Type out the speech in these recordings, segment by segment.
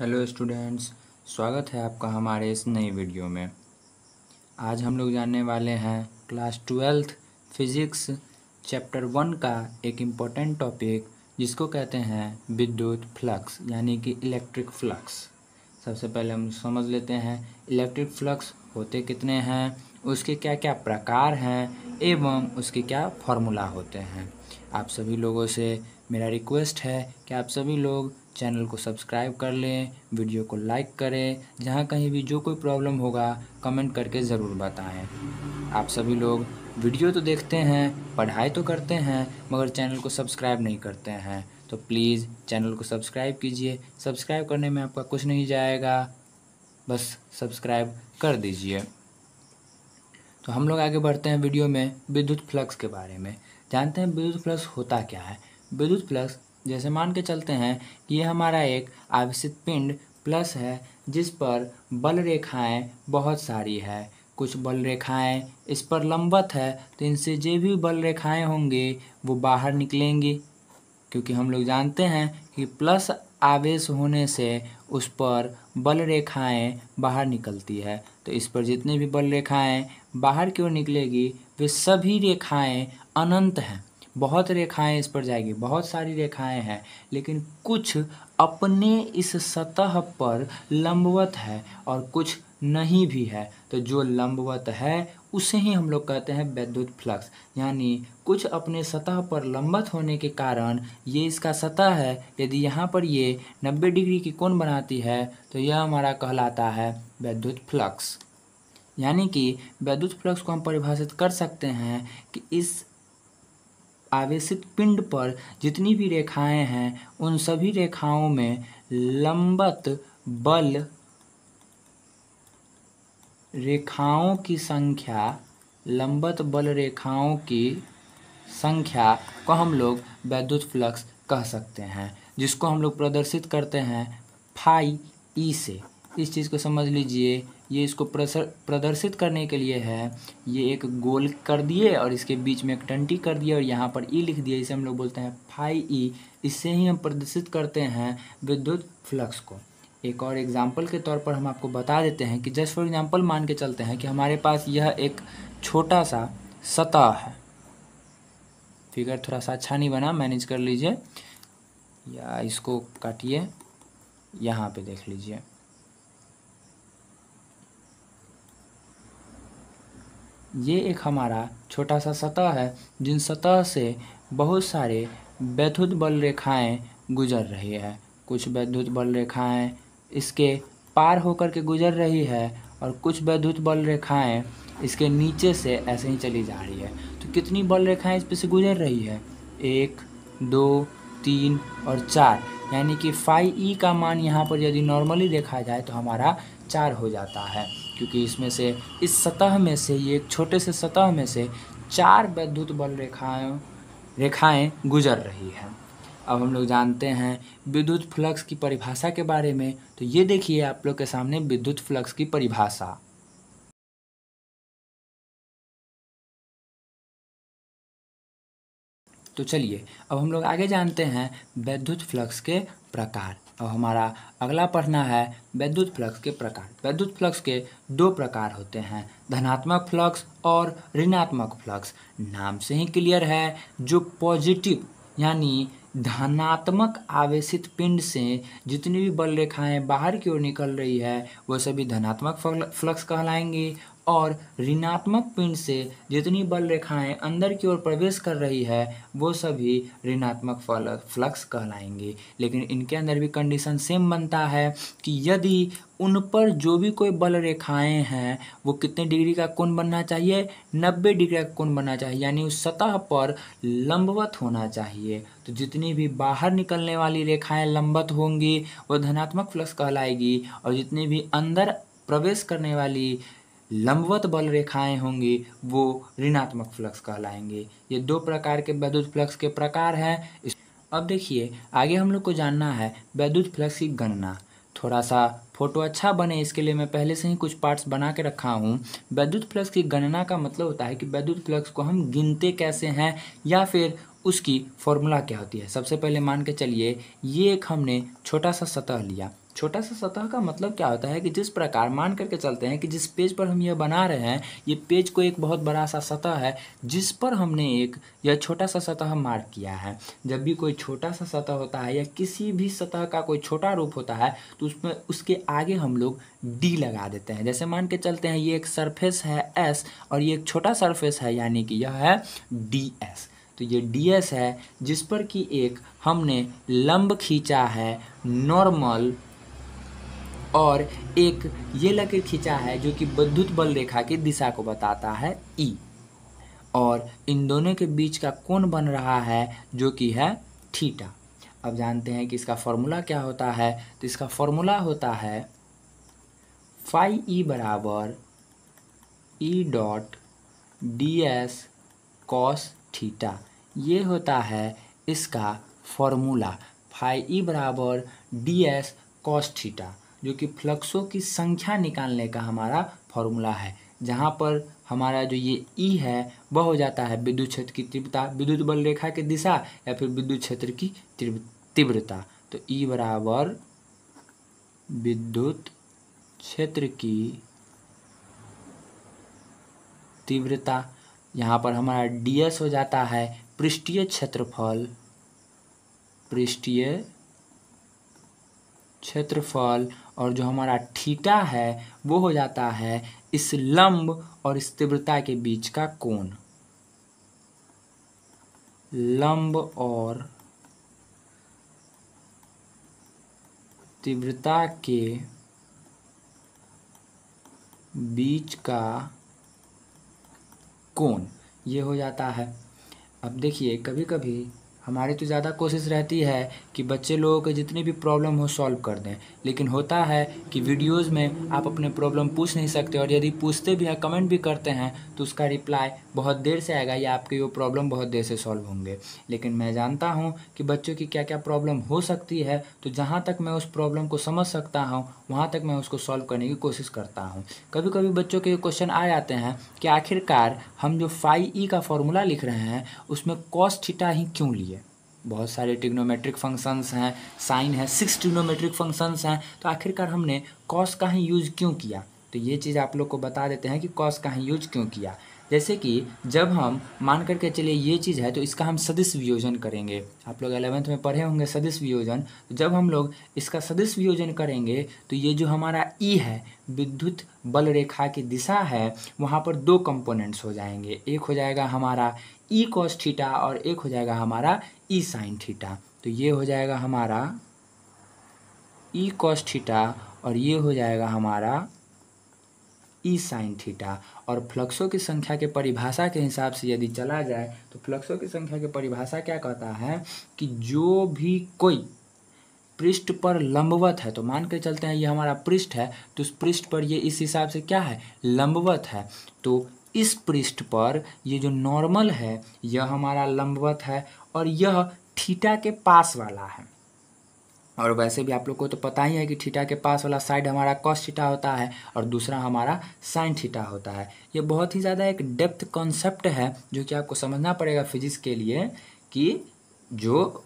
Hello students स्वागत है आपका हमारे इस नई वीडियो में आज हम लोग जानने वाले हैं class twelfth physics chapter one का एक इम्पॉर्टेंट टॉपिक जिसको कहते हैं विद्युत फ्लक्स यानी कि इलेक्ट्रिक फ्लक्स सबसे पहले हम समझ लेते हैं इलेक्ट्रिक फ्लक्स होते कितने हैं उसके क्या क्या प्रकार हैं एवं उसके क्या फॉर्मूला होते हैं आप सभी लोगों से मेरा रिक्वेस्ट है कि आप सभी लोग चैनल को सब्सक्राइब कर लें वीडियो को लाइक करें जहाँ कहीं भी जो कोई प्रॉब्लम होगा कमेंट करके ज़रूर बताएं आप सभी लोग वीडियो तो देखते हैं पढ़ाई तो करते हैं मगर चैनल को सब्सक्राइब नहीं करते हैं तो प्लीज़ चैनल को सब्सक्राइब कीजिए सब्सक्राइब करने में आपका कुछ नहीं जाएगा बस सब्सक्राइब कर दीजिए तो हम लोग आगे बढ़ते हैं वीडियो में विद्युत फ्लक्स के बारे में जानते हैं विद्युत फ्लक्स होता क्या है विद्युत फ्लक्स जैसे मान के चलते हैं कि ये हमारा एक आवेशित पिंड प्लस है जिस पर बल रेखाएं बहुत सारी है कुछ बल रेखाएं इस पर लंबत है तो इनसे जो भी बल रेखाएं होंगी वो बाहर निकलेंगी क्योंकि हम लोग जानते हैं कि प्लस आवेश होने से उस पर बल रेखाएं बाहर निकलती है तो इस पर जितने भी बल रेखाएं बाहर की ओर निकलेगी वे सभी रेखाएं अनंत हैं बहुत रेखाएं इस पर जाएगी बहुत सारी रेखाएं हैं लेकिन कुछ अपने इस सतह पर लंबवत है और कुछ नहीं भी है तो जो लंबवत है उसे ही हम लोग कहते हैं वैद्युत फ्लक्स यानी कुछ अपने सतह पर लंबत होने के कारण ये इसका सतह है यदि यहाँ पर ये 90 डिग्री की कोण बनाती है तो यह हमारा कहलाता है वैद्युत फ्लक्स यानी कि वैद्युत फ्लक्स को हम परिभाषित कर सकते हैं कि इस आवेशित पिंड पर जितनी भी रेखाएं हैं उन सभी रेखाओं में लंबत बल रेखाओं की संख्या लंबत बल रेखाओं की संख्या को हम लोग वैद्युत फ्लक्स कह सकते हैं जिसको हम लोग प्रदर्शित करते हैं फाई ई से इस चीज़ को समझ लीजिए ये इसको प्रदर्शित करने के लिए है ये एक गोल कर दिए और इसके बीच में एक टंटी कर दिए और यहाँ पर ई लिख दिए इसे हम लोग बोलते हैं फाई ई इससे ही हम प्रदर्शित करते हैं विद्युत फ्लक्स को एक और एग्जाम्पल के तौर पर हम आपको बता देते हैं कि जस्ट फॉर एग्जाम्पल मान के चलते हैं कि हमारे पास यह एक छोटा सा सतह है फिगर थोड़ा सा अच्छा नहीं बना मैनेज कर लीजिए या इसको काटिए यहाँ पे देख लीजिए ये एक हमारा छोटा सा सतह है जिन सतह से बहुत सारे वैद्युत बल रेखाएं गुजर रही है कुछ वैद्युत बल रेखाएं इसके पार होकर के गुजर रही है और कुछ वैद्युत बल रेखाएं इसके नीचे से ऐसे ही चली जा रही है तो कितनी बल रेखाएं इस पर से गुजर रही है एक दो तीन और चार यानी कि फाइव ई का मान यहाँ पर यदि नॉर्मली देखा जाए तो हमारा चार हो जाता है क्योंकि इसमें से इस सतह में से ये एक छोटे से सतह में से चार वैद्युत बल रेखाएं रेखाएं गुजर रही हैं अब हम लोग जानते हैं विद्युत फ्लक्स की परिभाषा के बारे में तो ये देखिए आप लोग के सामने विद्युत फ्लक्स की परिभाषा तो चलिए अब हम लोग आगे जानते हैं वैद्युत फ्लक्स के प्रकार अब हमारा अगला पढ़ना है वैद्युत फ्लक्स के प्रकार वैद्युत फ्लक्स के दो प्रकार होते हैं धनात्मक फ्लक्स और ऋणात्मक फ्लक्स नाम से ही क्लियर है जो पॉजिटिव यानी धनात्मक आवेशित पिंड से जितनी भी बल रेखाएं बाहर की ओर निकल रही है वह सभी धनात्मक फ्लक्स कहलाएंगी और ऋणात्मक पिंड से जितनी बल रेखाएं अंदर की ओर प्रवेश कर रही है वो सभी ऋणात्मक फ्लक्स कहलाएंगे लेकिन इनके अंदर भी कंडीशन सेम बनता है कि यदि उन पर जो भी कोई बल रेखाएं हैं वो कितने डिग्री का कोण बनना चाहिए 90 डिग्री का कोण बनना चाहिए यानी उस सतह पर लंबवत होना चाहिए तो जितनी भी बाहर निकलने वाली रेखाएं लंबवत होंगी वो धनात्मक फ्लक्स कहलाएगी और जितनी भी अंदर प्रवेश करने वाली लंबवत बल रेखाएं होंगी वो ऋणात्मक फ्लक्स कहलाएंगे ये दो प्रकार के वैद्युत फ्लक्स के प्रकार हैं अब देखिए आगे हम लोग को जानना है वैद्युत फ्लक्स की गणना थोड़ा सा फोटो अच्छा बने इसके लिए मैं पहले से ही कुछ पार्ट्स बना के रखा हूँ वैद्युत फ्लक्स की गणना का मतलब होता है कि वैद्युत फ्लक्स को हम गिनते कैसे हैं या फिर उसकी फॉर्मूला क्या होती है सबसे पहले मान के चलिए ये एक हमने छोटा सा सतह लिया छोटा सा सतह का मतलब क्या होता है कि जिस प्रकार मान करके चलते हैं कि जिस पेज पर हम यह बना रहे हैं ये पेज को एक बहुत बड़ा सा सतह है जिस पर हमने एक यह छोटा सा सतह मार्क किया है जब भी कोई छोटा सा सतह होता है या किसी भी सतह का कोई छोटा रूप होता है तो उसमें उसके आगे हम लोग डी लगा देते हैं जैसे मान के चलते हैं ये एक सरफेस है एस और ये एक छोटा सरफेस है यानी कि यह है डी एस तो ये डी एस है जिस पर कि एक हमने लंब खींचा है नॉर्मल और एक ये लकीर खींचा है जो कि विद्युत बल रेखा की दिशा को बताता है ई e। और इन दोनों के बीच का कोण बन रहा है जो कि है थीटा अब जानते हैं कि इसका फॉर्मूला क्या होता है तो इसका फॉर्मूला होता है फाई ई e बराबर E e dot D S cos theta ये होता है इसका फॉर्मूला फाई ई बराबर डी एस कॉस थीटा जो कि फ्लक्सों की संख्या निकालने का हमारा फॉर्मूला है जहाँ पर हमारा जो ये ई e है वह हो जाता है विद्युत क्षेत्र की तीव्रता विद्युत बल रेखा की दिशा या फिर विद्युत क्षेत्र की तीव्रता तो ई e बराबर विद्युत क्षेत्र की तीव्रता यहाँ पर हमारा डी एस हो जाता है पृष्ठीय क्षेत्रफल पृष्ठीय क्षेत्रफल और जो हमारा ठीटा है वो हो जाता है इस लंब और इस तीव्रता के बीच का कोण लंब और तीव्रता के बीच का कोण ये हो जाता है अब देखिए कभी कभी हमारी तो ज़्यादा कोशिश रहती है कि बच्चे लोगों के जितनी भी प्रॉब्लम हो सॉल्व कर दें लेकिन होता है कि वीडियोज़ में आप अपने प्रॉब्लम पूछ नहीं सकते और यदि पूछते भी हैं कमेंट भी करते हैं तो उसका रिप्लाई बहुत देर से आएगा या आपके वो प्रॉब्लम बहुत देर से सॉल्व होंगे लेकिन मैं जानता हूँ कि बच्चों की क्या क्या प्रॉब्लम हो सकती है तो जहाँ तक मैं उस प्रॉब्लम को समझ सकता हूँ वहाँ तक मैं उसको सॉल्व करने की कोशिश करता हूँ कभी कभी बच्चों के क्वेश्चन आ जाते हैं कि आखिरकार हम जो फाइव ई e का फॉर्मूला लिख रहे हैं उसमें कॉस्ट ठीटा ही क्यों लिए बहुत सारे टिग्नोमेट्रिक फंक्शंस हैं साइन है सिक्स टिग्नोमेट्रिक फंक्शंस हैं तो आखिरकार हमने कॉस का ही यूज़ क्यों किया तो ये चीज़ आप लोग को बता देते हैं कि कॉस का ही यूज़ क्यों किया जैसे कि जब हम मान करके चलिए ये चीज़ है तो इसका हम सदिश वियोजन करेंगे आप लोग एलेवेंथ में पढ़े होंगे सदिश वियोजन तो जब हम लोग इसका सदिश वियोजन करेंगे तो ये जो हमारा ई e है विद्युत बल रेखा की दिशा है वहाँ पर दो कंपोनेंट्स हो जाएंगे एक हो जाएगा हमारा ई कॉस थीटा और एक हो जाएगा हमारा ई साइन थीटा तो ये हो जाएगा हमारा ई कॉस थीटा और ये हो जाएगा हमारा ई साइन थीटा और फ्लक्सों की संख्या के परिभाषा के हिसाब से यदि चला जाए तो फ्लक्सों की संख्या की परिभाषा क्या कहता है कि जो भी कोई पृष्ठ पर लंबवत है तो मान के चलते हैं ये हमारा पृष्ठ है तो उस पृष्ठ पर ये इस हिसाब से क्या है लंबवत है तो इस पृष्ठ पर ये जो नॉर्मल है यह हमारा लंबवत है और यह थीटा के पास वाला है और वैसे भी आप लोग को तो पता ही है कि थीटा के पास वाला साइड हमारा कॉस थीटा होता है और दूसरा हमारा साइन थीटा होता है ये बहुत ही ज़्यादा एक डेप्थ कॉन्सेप्ट है जो कि आपको समझना पड़ेगा फिजिक्स के लिए कि जो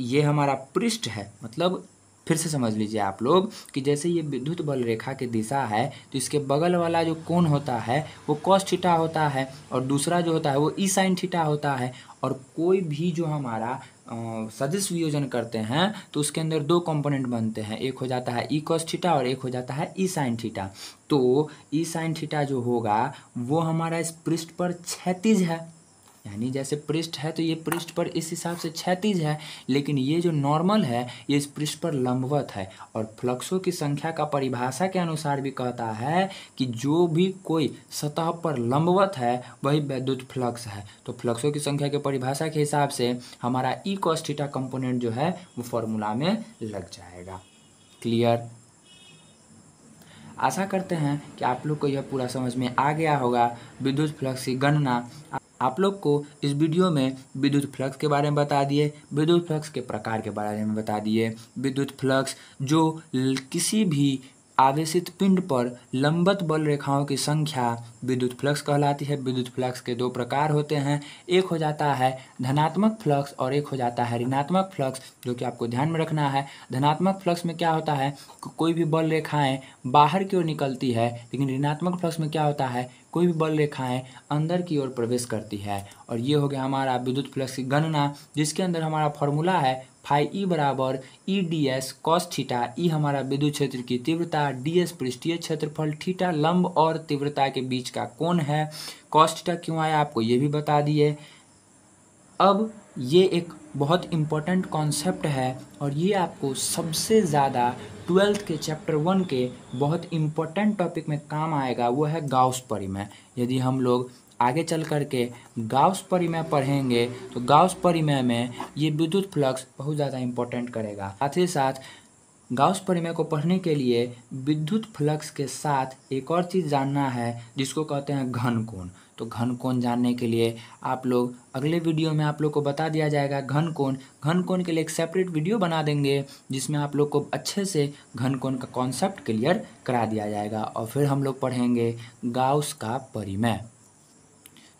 ये हमारा पृष्ठ है मतलब फिर से समझ लीजिए आप लोग कि जैसे ये विद्युत बल रेखा की दिशा है तो इसके बगल वाला जो कोण होता है वो कॉस ठीठा होता है और दूसरा जो होता है वो ई साइन ठीटा होता है और कोई भी जो हमारा सदस्य वियोजन करते हैं तो उसके अंदर दो कंपोनेंट बनते हैं एक हो जाता है ई कॉस ठीठा और एक हो जाता है ई साइन ठीठा तो ई साइन ठीठा जो होगा वो हमारा इस पृष्ठ पर क्षतिज है यानी जैसे पृष्ठ है तो ये पृष्ठ पर इस हिसाब से क्षैतिज है लेकिन ये जो नॉर्मल है ये इस पृष्ठ पर लंबवत है और फ्लक्सों की संख्या का परिभाषा के अनुसार भी कहता है कि जो भी कोई सतह पर लंबवत है वही वैद्युत फ्लक्स है तो फ्लक्सों की संख्या के परिभाषा के हिसाब से हमारा ई कॉस्टिटा कंपोनेंट जो है वो फॉर्मूला में लग जाएगा क्लियर आशा करते हैं कि आप लोग को यह पूरा समझ में आ गया होगा विद्युत फ्लक्स की गणना आप लोग को इस वीडियो में विद्युत फ्लक्स के बारे में बता दिए विद्युत फ्लक्स के प्रकार के बारे में बता दिए विद्युत फ्लक्स जो किसी भी आवेशित पिंड पर लंबत बल रेखाओं की संख्या विद्युत फ्लक्स कहलाती है विद्युत फ्लक्स के दो प्रकार होते हैं एक हो जाता है धनात्मक फ्लक्स और एक हो जाता है ऋणात्मक फ्लक्स जो कि आपको ध्यान में रखना है धनात्मक फ्लक्स में क्या होता है कोई भी बल रेखाएं बाहर की ओर निकलती है लेकिन ऋणात्मक फ्लक्स में क्या होता है कोई भी बल रेखाएं अंदर की ओर प्रवेश करती है और ये हो गया हमारा विद्युत फ्लक्स की गणना जिसके अंदर हमारा फॉर्मूला है फाइ ई बराबर E D S cos theta E हमारा विद्युत क्षेत्र की तीव्रता डी एस पृष्ठीय क्षेत्रफल थीटा लंब और तीव्रता के बीच का कोण है कॉस थीटा क्यों आया आपको ये भी बता दिए अब ये एक बहुत इम्पॉर्टेंट कॉन्सेप्ट है और ये आपको सबसे ज़्यादा ट्वेल्थ के चैप्टर वन के बहुत इम्पॉर्टेंट टॉपिक में काम आएगा वो है गाउस परिमेय यदि हम लोग आगे चल करके गाउस परिमय पढ़ेंगे तो गाउस परिमय में ये विद्युत फ्लक्स बहुत ज़्यादा इंपॉर्टेंट करेगा साथ ही साथ गाउस परिमय को पढ़ने के लिए विद्युत फ्लक्स के साथ एक और चीज़ जानना है जिसको कहते हैं घन कोण तो घन कोण जानने के लिए आप लोग अगले वीडियो में आप लोग को बता दिया जाएगा घन कोण घन कोण के लिए एक सेपरेट वीडियो बना देंगे जिसमें आप लोग को अच्छे से घन कोण का कॉन्सेप्ट क्लियर करा दिया जाएगा और फिर हम लोग पढ़ेंगे गाउस का परिमय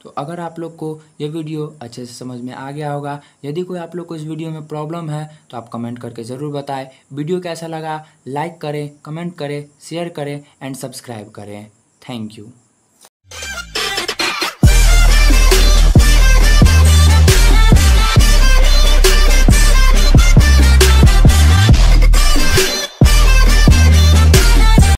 तो अगर आप लोग को ये वीडियो अच्छे से समझ में आ गया होगा यदि कोई आप लोग को इस वीडियो में प्रॉब्लम है तो आप कमेंट करके ज़रूर बताएं वीडियो कैसा लगा लाइक करें कमेंट करें शेयर करें एंड सब्सक्राइब करें थैंक यू